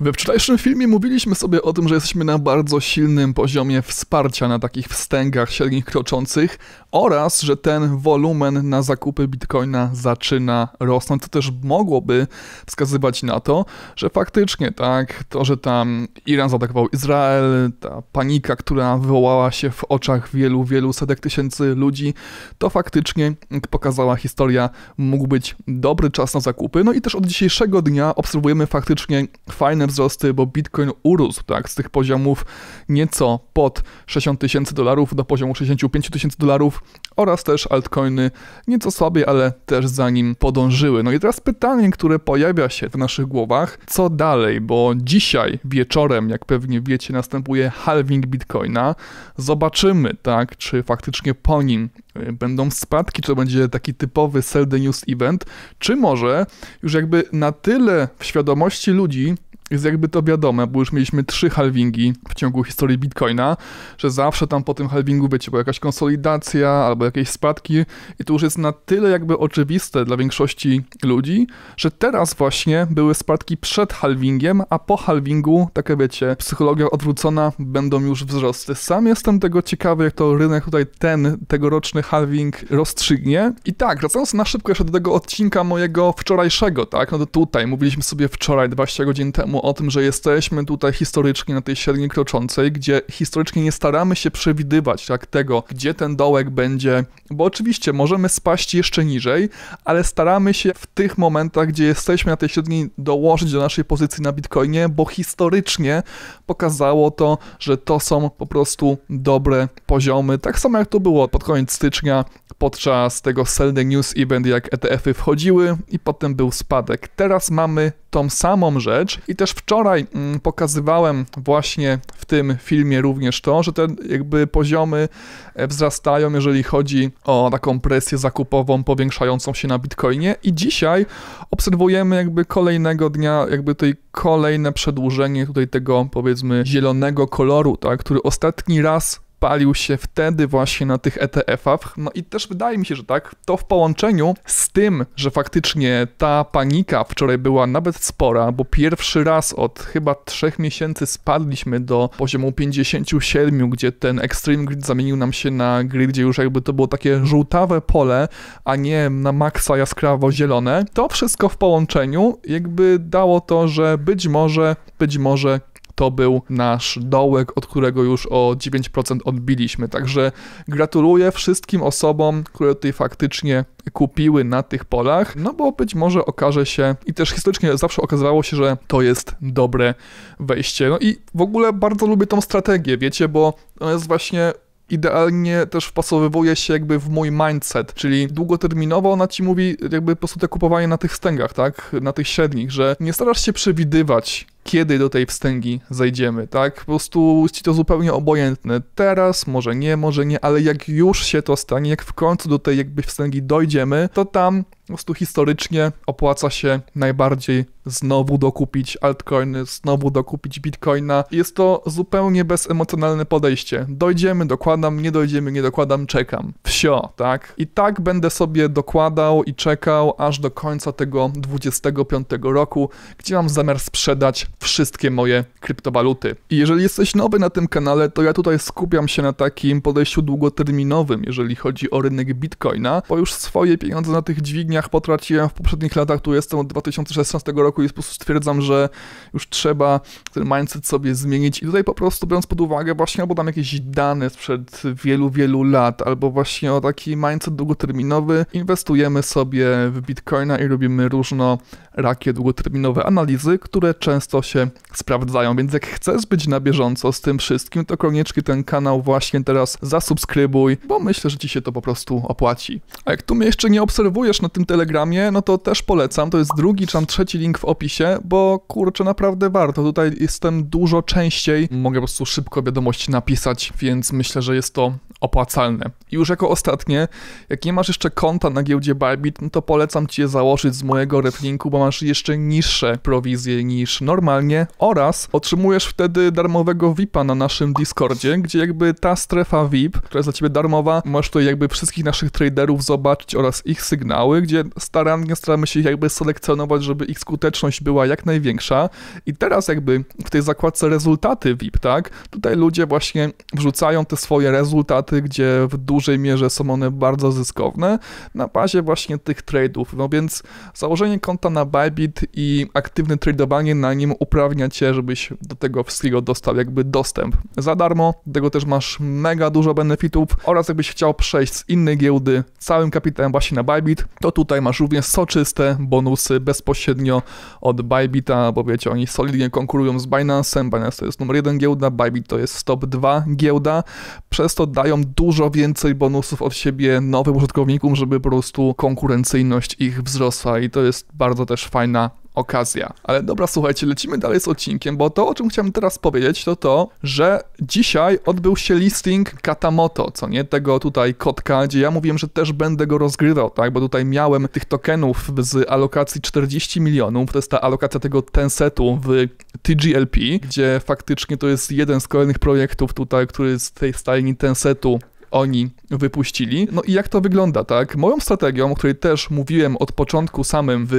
We wczorajszym filmie mówiliśmy sobie o tym, że jesteśmy na bardzo silnym poziomie wsparcia na takich wstęgach średnich kroczących oraz, że ten wolumen na zakupy bitcoina zaczyna rosnąć, co też mogłoby wskazywać na to, że faktycznie tak, to, że tam Iran zaatakował Izrael, ta panika, która wywołała się w oczach wielu, wielu setek tysięcy ludzi, to faktycznie, pokazała historia, mógł być dobry czas na zakupy. No i też od dzisiejszego dnia obserwujemy faktycznie fajne wzrosty, bo Bitcoin urósł tak, z tych poziomów nieco pod 60 tysięcy dolarów do poziomu 65 tysięcy dolarów oraz też altcoiny nieco słabiej, ale też za nim podążyły. No i teraz pytanie, które pojawia się w naszych głowach, co dalej, bo dzisiaj wieczorem, jak pewnie wiecie, następuje halving Bitcoina. Zobaczymy, tak, czy faktycznie po nim y, będą spadki, czy to będzie taki typowy sell the news event, czy może już jakby na tyle w świadomości ludzi jest jakby to wiadome, bo już mieliśmy trzy halvingi w ciągu historii Bitcoina, że zawsze tam po tym halvingu będzie była jakaś konsolidacja albo jakieś spadki i to już jest na tyle jakby oczywiste dla większości ludzi, że teraz właśnie były spadki przed halvingiem, a po halvingu, taka wiecie, psychologia odwrócona, będą już wzrosty. Sam jestem tego ciekawy, jak to rynek tutaj ten tegoroczny halving rozstrzygnie. I tak, wracając na szybko jeszcze do tego odcinka mojego wczorajszego, tak, no to tutaj, mówiliśmy sobie wczoraj, 20 godzin temu, o tym, że jesteśmy tutaj historycznie na tej średniej kroczącej, gdzie historycznie nie staramy się przewidywać tak, tego, gdzie ten dołek będzie, bo oczywiście możemy spaść jeszcze niżej, ale staramy się w tych momentach, gdzie jesteśmy na tej średniej, dołożyć do naszej pozycji na Bitcoinie, bo historycznie pokazało to, że to są po prostu dobre poziomy. Tak samo jak to było pod koniec stycznia, podczas tego Sell the News event, jak ETF-y wchodziły i potem był spadek. Teraz mamy tą samą rzecz. I też wczoraj mm, pokazywałem właśnie w tym filmie również to, że te jakby poziomy e, wzrastają, jeżeli chodzi o taką presję zakupową powiększającą się na Bitcoinie. I dzisiaj obserwujemy jakby kolejnego dnia, jakby tej kolejne przedłużenie tutaj tego powiedzmy zielonego koloru, tak, który ostatni raz palił się wtedy właśnie na tych ETF-ach. No i też wydaje mi się, że tak, to w połączeniu z tym, że faktycznie ta panika wczoraj była nawet spora, bo pierwszy raz od chyba trzech miesięcy spadliśmy do poziomu 57, gdzie ten Extreme Grid zamienił nam się na grid, gdzie już jakby to było takie żółtawe pole, a nie na maksa jaskrawo-zielone. To wszystko w połączeniu jakby dało to, że być może, być może to był nasz dołek, od którego już o 9% odbiliśmy. Także gratuluję wszystkim osobom, które tutaj faktycznie kupiły na tych polach, no bo być może okaże się i też historycznie zawsze okazywało się, że to jest dobre wejście. No i w ogóle bardzo lubię tą strategię, wiecie, bo ona jest właśnie idealnie też wpasowywuje się jakby w mój mindset, czyli długoterminowo ona ci mówi jakby po prostu te kupowanie na tych stęgach, tak, na tych średnich, że nie starasz się przewidywać kiedy do tej wstęgi zejdziemy, tak? Po prostu ci to zupełnie obojętne. Teraz, może nie, może nie, ale jak już się to stanie, jak w końcu do tej jakby wstęgi dojdziemy, to tam po prostu historycznie opłaca się najbardziej znowu dokupić altcoiny, znowu dokupić bitcoina. Jest to zupełnie bezemocjonalne podejście. Dojdziemy, dokładam, nie dojdziemy, nie dokładam, czekam. Wsio, tak? I tak będę sobie dokładał i czekał aż do końca tego 25 roku, gdzie mam zamiar sprzedać wszystkie moje kryptowaluty. I jeżeli jesteś nowy na tym kanale, to ja tutaj skupiam się na takim podejściu długoterminowym, jeżeli chodzi o rynek bitcoina, bo już swoje pieniądze na tych dźwigniach dniach potraciłem w poprzednich latach, tu jestem od 2016 roku i po prostu stwierdzam, że już trzeba ten mindset sobie zmienić. I tutaj po prostu biorąc pod uwagę właśnie albo tam jakieś dane sprzed wielu, wielu lat, albo właśnie o taki mindset długoterminowy, inwestujemy sobie w Bitcoina i robimy różno rakie długoterminowe analizy, które często się sprawdzają. Więc jak chcesz być na bieżąco z tym wszystkim, to koniecznie ten kanał właśnie teraz zasubskrybuj, bo myślę, że ci się to po prostu opłaci. A jak tu mnie jeszcze nie obserwujesz na tym Telegramie, no to też polecam. To jest drugi czy tam trzeci link w opisie, bo kurczę, naprawdę warto. Tutaj jestem dużo częściej. Mogę po prostu szybko wiadomości napisać, więc myślę, że jest to opłacalne. I już jako ostatnie, jak nie masz jeszcze konta na giełdzie Bybit, no to polecam ci je założyć z mojego replinku, bo masz jeszcze niższe prowizje niż normalnie oraz otrzymujesz wtedy darmowego VIPa na naszym Discordzie, gdzie jakby ta strefa VIP, która jest dla ciebie darmowa, możesz tutaj jakby wszystkich naszych traderów zobaczyć oraz ich sygnały, gdzie gdzie starannie staramy się jakby selekcjonować, żeby ich skuteczność była jak największa. I teraz jakby w tej zakładce rezultaty VIP, tak? Tutaj ludzie właśnie wrzucają te swoje rezultaty, gdzie w dużej mierze są one bardzo zyskowne na bazie właśnie tych trade'ów. No więc założenie konta na Bybit i aktywne tradowanie na nim uprawnia cię, żebyś do tego wszystkiego dostał jakby dostęp za darmo. Do tego też masz mega dużo benefitów oraz jakbyś chciał przejść z innej giełdy całym kapitałem właśnie na Bybit, to tu Tutaj masz również soczyste bonusy bezpośrednio od Bybita, bo wiecie, oni solidnie konkurują z Binance'em. Binance to jest numer jeden giełda, Bybit to jest top 2 giełda. Przez to dają dużo więcej bonusów od siebie nowym użytkownikom, żeby po prostu konkurencyjność ich wzrosła i to jest bardzo też fajna okazja. Ale dobra, słuchajcie, lecimy dalej z odcinkiem, bo to, o czym chciałem teraz powiedzieć, to to, że dzisiaj odbył się listing Katamoto, co nie tego tutaj kotka, gdzie ja mówiłem, że też będę go rozgrywał, tak? Bo tutaj miałem tych tokenów z alokacji 40 milionów, to jest ta alokacja tego tensetu w TGLP, gdzie faktycznie to jest jeden z kolejnych projektów tutaj, który z tej stajni tensetu oni wypuścili. No i jak to wygląda, tak? Moją strategią, o której też mówiłem od początku samym w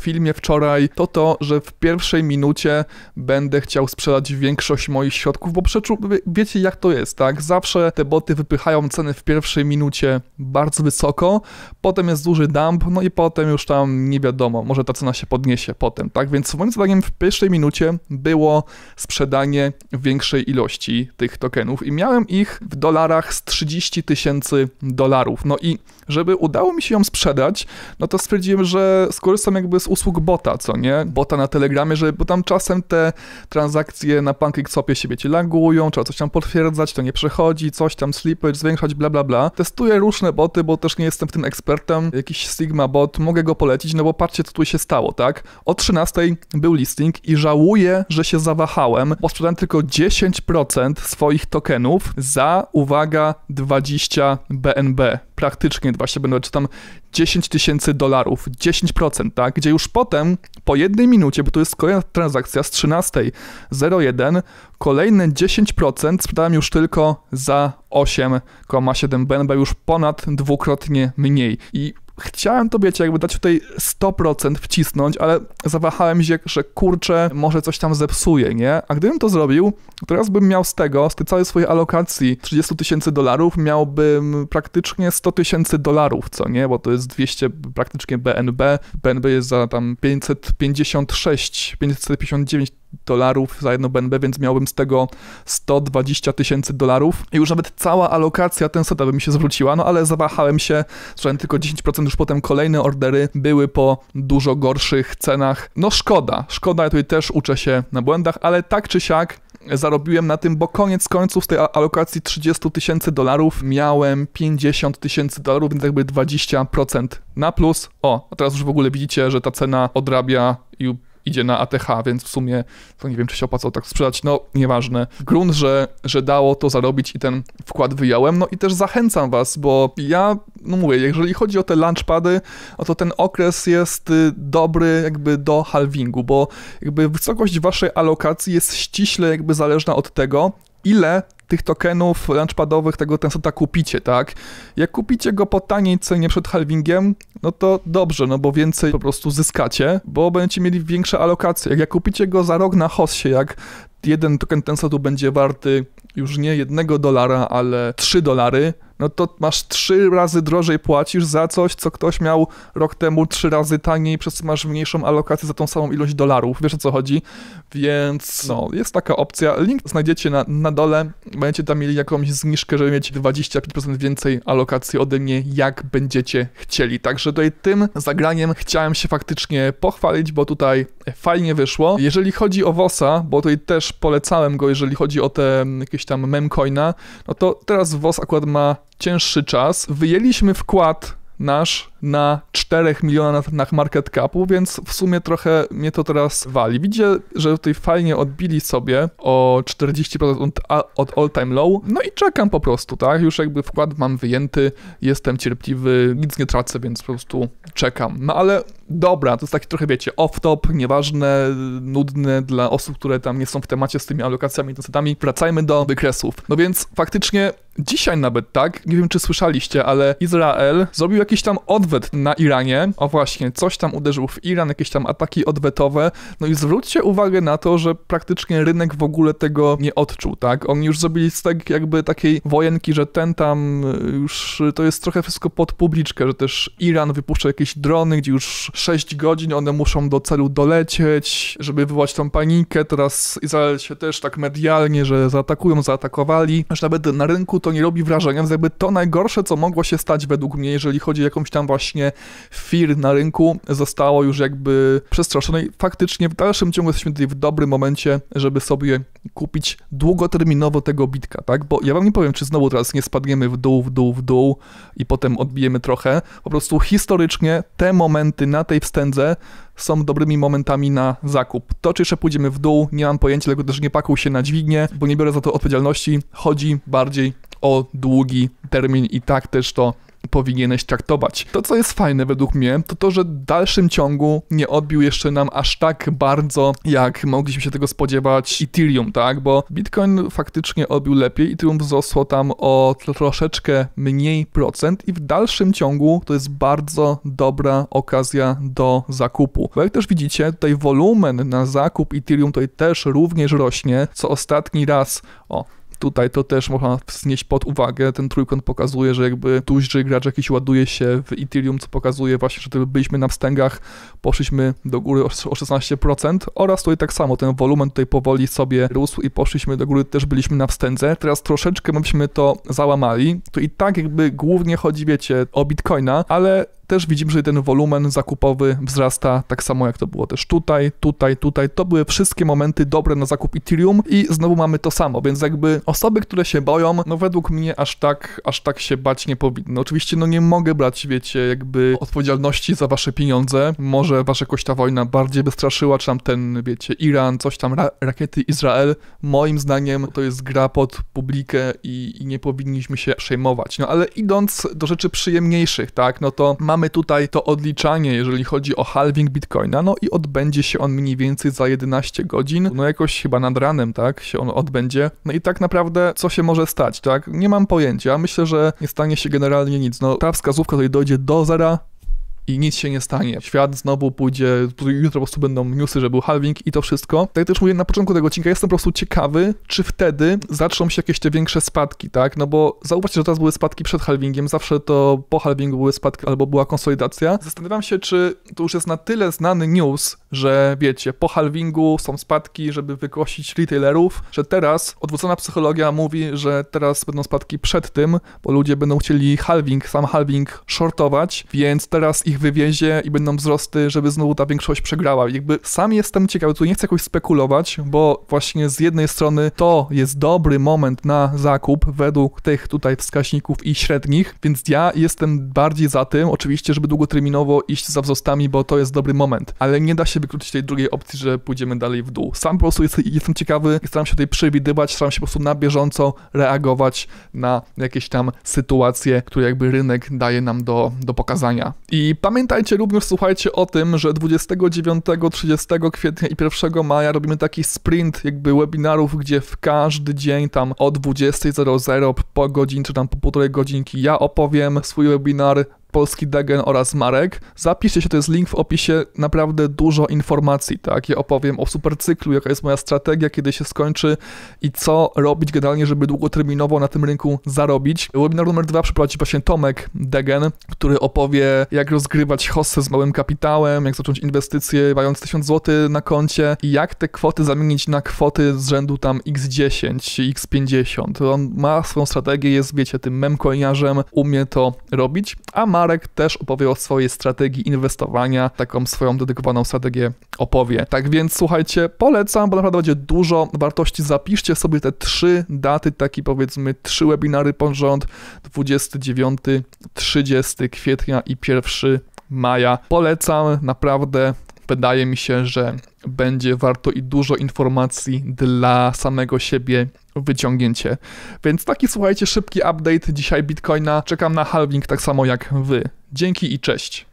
filmie wczoraj, to to, że w pierwszej minucie będę chciał sprzedać większość moich środków, bo przecież wiecie jak to jest, tak? Zawsze te boty wypychają ceny w pierwszej minucie bardzo wysoko, potem jest duży dump, no i potem już tam nie wiadomo, może ta cena się podniesie potem, tak? Więc moim zadaniem w pierwszej minucie było sprzedanie większej ilości tych tokenów i miałem ich w dolarach z 30 30 tysięcy dolarów. No i żeby udało mi się ją sprzedać, no to stwierdziłem, że skorzystam jakby z usług bota, co nie? Bota na Telegramie, że bo tam czasem te transakcje na PancakeSwapie się ci lagują, trzeba coś tam potwierdzać, to nie przechodzi, coś tam slipage zwiększać, bla bla bla. Testuję różne boty, bo też nie jestem w tym ekspertem. Jakiś Sigma bot, mogę go polecić, no bo patrzcie co tu się stało, tak? O 13 był listing i żałuję, że się zawahałem, bo sprzedałem tylko 10% swoich tokenów za, uwaga, 20 BNB, praktycznie 20 BNB, czy tam 10 tysięcy dolarów, 10%, tak? Gdzie już potem, po jednej minucie, bo to jest kolejna transakcja z 13.01, kolejne 10% sprzedałem już tylko za 8,7 BNB, już ponad dwukrotnie mniej. I chciałem to wiecie, jakby dać tutaj 100% wcisnąć, ale zawahałem się, że kurczę, może coś tam zepsuje, nie? A gdybym to zrobił, teraz bym miał z tego, z tej całej swojej alokacji 30 tysięcy dolarów, miałbym praktycznie 100 tysięcy dolarów, co nie? Bo to jest 200 praktycznie BNB, BNB jest za tam 556, 559 dolarów za jedno BNB, więc miałbym z tego 120 tysięcy dolarów i już nawet cała alokacja ten by mi się zwróciła, no ale zawahałem się, słyszałem tylko 10%, już potem kolejne ordery były po dużo gorszych cenach. No szkoda, szkoda, ja tutaj też uczę się na błędach, ale tak czy siak zarobiłem na tym, bo koniec końców z tej alokacji 30 tysięcy dolarów miałem 50 tysięcy dolarów, więc jakby 20% na plus. O, a teraz już w ogóle widzicie, że ta cena odrabia i idzie na ATH, więc w sumie to nie wiem, czy się opłacał tak sprzedać, no nieważne. Grunt, że, że dało to zarobić i ten wkład wyjąłem, no i też zachęcam was, bo ja, no mówię, jeżeli chodzi o te launchpady, no to ten okres jest y, dobry jakby do halvingu, bo jakby wysokość waszej alokacji jest ściśle jakby zależna od tego, ile tych tokenów launchpadowych tego Tensota kupicie, tak? Jak kupicie go po taniej cenie przed halvingiem, no to dobrze, no bo więcej po prostu zyskacie, bo będziecie mieli większe alokacje. Jak kupicie go za rok na hossie, jak jeden token Tensotu będzie warty już nie jednego dolara, ale trzy dolary, no to masz trzy razy drożej płacisz za coś, co ktoś miał rok temu trzy razy taniej, przez co masz mniejszą alokację za tą samą ilość dolarów. Wiesz o co chodzi? Więc no, jest taka opcja. Link znajdziecie na, na dole. Będziecie tam mieli jakąś zniżkę, żeby mieć 25% więcej alokacji ode mnie, jak będziecie chcieli. Także tutaj tym zagraniem chciałem się faktycznie pochwalić, bo tutaj fajnie wyszło. Jeżeli chodzi o Wosa, bo tutaj też polecałem go, jeżeli chodzi o te jakieś tam memcoina, no to teraz Wos akurat ma cięższy czas, wyjęliśmy wkład nasz na 4 milionach na market capu, więc w sumie trochę mnie to teraz wali. Widzicie, że tutaj fajnie odbili sobie o 40% od, all time low, no i czekam po prostu, tak? Już jakby wkład mam wyjęty, jestem cierpliwy, nic nie tracę, więc po prostu czekam. No ale dobra, to jest taki trochę, wiecie, off-top, nieważne, nudne dla osób, które tam nie są w temacie z tymi alokacjami i inwestycjami. Wracajmy do wykresów. No więc faktycznie dzisiaj nawet, tak? Nie wiem, czy słyszeliście, ale Izrael zrobił jakiś tam odwet na Iranie. O właśnie, coś tam uderzył w Iran, jakieś tam ataki odwetowe. No i zwróćcie uwagę na to, że praktycznie rynek w ogóle tego nie odczuł, tak? Oni już zrobili z tak jakby takiej wojenki, że ten tam y, już to jest trochę wszystko pod publiczkę, że też Iran wypuszcza jakieś drony, gdzie już 6 godzin one muszą do celu dolecieć, żeby wywołać tą panikę. Teraz Izrael się też tak medialnie, że zaatakują, zaatakowali. Aż nawet na rynku to nie robi wrażenia, więc jakby to najgorsze, co mogło się stać według mnie, jeżeli chodzi o jakąś tam właśnie firm na rynku zostało już jakby przestraszone i faktycznie w dalszym ciągu jesteśmy tutaj w dobrym momencie, żeby sobie kupić długoterminowo tego bitka, tak? Bo ja wam nie powiem, czy znowu teraz nie spadniemy w dół, w dół, w dół i potem odbijemy trochę. Po prostu historycznie te momenty na tej wstędze są dobrymi momentami na zakup. To, czy jeszcze pójdziemy w dół, nie mam pojęcia, dlatego też nie pakuj się na dźwignię, bo nie biorę za to odpowiedzialności. Chodzi bardziej o długi termin i tak też to powinieneś traktować. To, co jest fajne według mnie, to to, że w dalszym ciągu nie odbił jeszcze nam aż tak bardzo, jak mogliśmy się tego spodziewać Ethereum, tak? Bo Bitcoin faktycznie odbił lepiej, Ethereum wzrosło tam o troszeczkę mniej procent i w dalszym ciągu to jest bardzo dobra okazja do zakupu. Bo jak też widzicie, tutaj wolumen na zakup Ethereum tutaj też również rośnie, co ostatni raz, o, Tutaj to też można wznieść pod uwagę. Ten trójkąt pokazuje, że jakby duży gracz jakiś ładuje się w Ethereum, co pokazuje właśnie, że byliśmy na wstęgach, poszliśmy do góry o 16% oraz tutaj tak samo ten wolumen tutaj powoli sobie rósł i poszliśmy do góry, też byliśmy na wstędze. Teraz troszeczkę myśmy to załamali. To i tak jakby głównie chodzi, wiecie, o Bitcoina, ale też widzimy, że ten wolumen zakupowy wzrasta tak samo jak to było też tutaj, tutaj, tutaj. To były wszystkie momenty dobre na zakup Ethereum i znowu mamy to samo, więc jakby osoby, które się boją, no według mnie aż tak, aż tak się bać nie powinno. No oczywiście no nie mogę brać, wiecie, jakby odpowiedzialności za wasze pieniądze. Może wasza jakoś ta wojna bardziej by straszyła, czy tam ten, wiecie, Iran, coś tam, ra rakiety Izrael. Moim zdaniem to jest gra pod publikę i, i nie powinniśmy się przejmować. No ale idąc do rzeczy przyjemniejszych, tak, no to mam mamy tutaj to odliczanie, jeżeli chodzi o halving Bitcoina, no i odbędzie się on mniej więcej za 11 godzin, no jakoś chyba nad ranem, tak, się on odbędzie. No i tak naprawdę, co się może stać, tak? Nie mam pojęcia. Myślę, że nie stanie się generalnie nic. No, ta wskazówka tutaj dojdzie do zera, i nic się nie stanie. Świat znowu pójdzie, jutro po prostu będą newsy, że był halving i to wszystko. Tak jak też mówię na początku tego odcinka, jestem po prostu ciekawy, czy wtedy zaczną się jakieś te większe spadki, tak? No bo zauważcie, że teraz były spadki przed halvingiem, zawsze to po halvingu były spadki albo była konsolidacja. Zastanawiam się, czy to już jest na tyle znany news, że wiecie, po halvingu są spadki, żeby wykosić retailerów, że teraz odwrócona psychologia mówi, że teraz będą spadki przed tym, bo ludzie będą chcieli halving, sam halving shortować, więc teraz ich ich wywiezie i będą wzrosty, żeby znowu ta większość przegrała. Jakby sam jestem ciekawy, tu nie chcę jakoś spekulować, bo właśnie z jednej strony to jest dobry moment na zakup według tych tutaj wskaźników i średnich, więc ja jestem bardziej za tym, oczywiście, żeby długoterminowo iść za wzrostami, bo to jest dobry moment, ale nie da się wykluczyć tej drugiej opcji, że pójdziemy dalej w dół. Sam po prostu jest, jestem ciekawy, staram się tutaj przewidywać, staram się po prostu na bieżąco reagować na jakieś tam sytuacje, które jakby rynek daje nam do, do pokazania. I Pamiętajcie również, słuchajcie o tym, że 29, 30 kwietnia i 1 maja robimy taki sprint jakby webinarów, gdzie w każdy dzień tam o 20.00 po godzin czy tam po półtorej godzinki ja opowiem swój webinar, Polski Degen oraz Marek. Zapiszcie się, to jest link w opisie, naprawdę dużo informacji, tak? Ja opowiem o supercyklu, jaka jest moja strategia, kiedy się skończy i co robić generalnie, żeby długoterminowo na tym rynku zarobić. Webinar numer dwa przeprowadzi właśnie Tomek Degen, który opowie, jak rozgrywać hossę z małym kapitałem, jak zacząć inwestycje mając 1000 zł na koncie i jak te kwoty zamienić na kwoty z rzędu tam x10, x50. On ma swoją strategię, jest, wiecie, tym memcoiniarzem, umie to robić, a Marek Marek też opowie o swojej strategii inwestowania, taką swoją dedykowaną strategię opowie. Tak więc słuchajcie, polecam, bo naprawdę będzie dużo wartości. Zapiszcie sobie te trzy daty, taki powiedzmy trzy webinary pod rząd, 29, 30 kwietnia i 1 maja. Polecam, naprawdę wydaje mi się, że będzie warto i dużo informacji dla samego siebie wyciągnięcie. Więc taki słuchajcie szybki update dzisiaj Bitcoina. Czekam na halving tak samo jak wy. Dzięki i cześć.